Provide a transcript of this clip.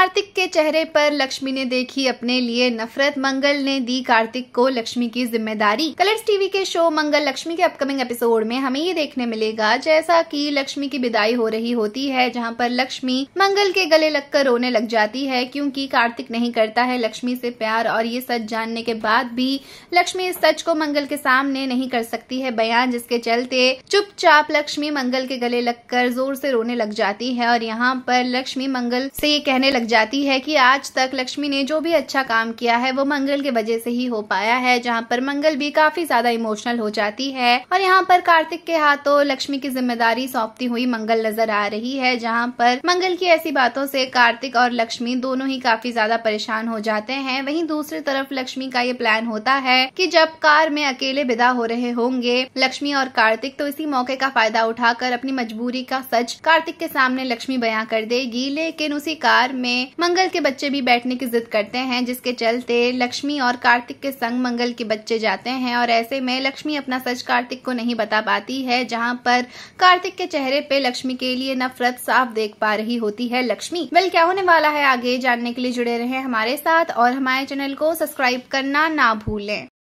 कार्तिक के चेहरे पर लक्ष्मी ने देखी अपने लिए नफरत मंगल ने दी कार्तिक को लक्ष्मी की जिम्मेदारी कलर्स टीवी के शो मंगल लक्ष्मी के अपकमिंग एपिसोड में हमें ये देखने मिलेगा जैसा कि लक्ष्मी की विदाई हो रही होती है जहां पर लक्ष्मी मंगल के गले लगकर रोने लग जाती है क्योंकि कार्तिक नहीं करता है लक्ष्मी से प्यार और ये सच जानने के बाद भी लक्ष्मी इस सच को मंगल के सामने नहीं कर सकती है बयान जिसके चलते चुपचाप लक्ष्मी मंगल के गले लगकर जोर से रोने लग जाती है और यहाँ पर लक्ष्मी मंगल से ये कहने लग जाती है कि आज तक लक्ष्मी ने जो भी अच्छा काम किया है वो मंगल के वजह से ही हो पाया है जहाँ पर मंगल भी काफी ज्यादा इमोशनल हो जाती है और यहाँ पर कार्तिक के हाथों लक्ष्मी की जिम्मेदारी सौंपती हुई मंगल नजर आ रही है जहाँ पर मंगल की ऐसी बातों से कार्तिक और लक्ष्मी दोनों ही काफी ज्यादा परेशान हो जाते हैं वहीं दूसरी तरफ लक्ष्मी का ये प्लान होता है कि जब कार में अकेले विदा हो रहे होंगे लक्ष्मी और कार्तिक तो इसी मौके का फायदा उठाकर अपनी मजबूरी का सच कार्तिक के सामने लक्ष्मी बयां कर देगी लेकिन उसी कार में में मंगल के बच्चे भी बैठने की जिद करते हैं जिसके चलते लक्ष्मी और कार्तिक के संग मंगल के बच्चे जाते हैं और ऐसे में लक्ष्मी अपना सच कार्तिक को नहीं बता पाती है जहाँ पर कार्तिक के चेहरे पे लक्ष्मी के लिए नफरत साफ देख पा रही होती है लक्ष्मी वेल क्या होने वाला है आगे जानने के लिए जुड़े रहे हमारे साथ और हमारे चैनल को सब्सक्राइब करना ना भूलें